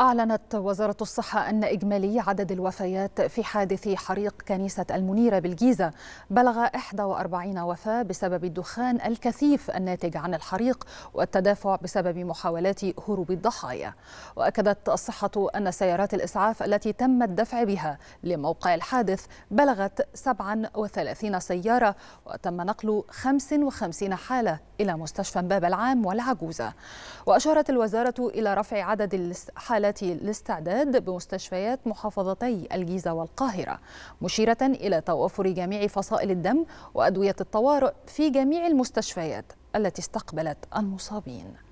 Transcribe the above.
أعلنت وزارة الصحة أن إجمالي عدد الوفيات في حادث حريق كنيسة المنيرة بالجيزة بلغ 41 وفاة بسبب الدخان الكثيف الناتج عن الحريق والتدافع بسبب محاولات هروب الضحايا. وأكدت الصحة أن سيارات الإسعاف التي تم الدفع بها لموقع الحادث بلغت 37 سيارة وتم نقل 55 حالة إلى مستشفى باب العام والعجوزة. وأشارت الوزارة إلى رفع عدد الحالات عمليات الاستعداد بمستشفيات محافظتي الجيزة والقاهرة مشيرة إلى توفر جميع فصائل الدم وأدوية الطوارئ في جميع المستشفيات التي استقبلت المصابين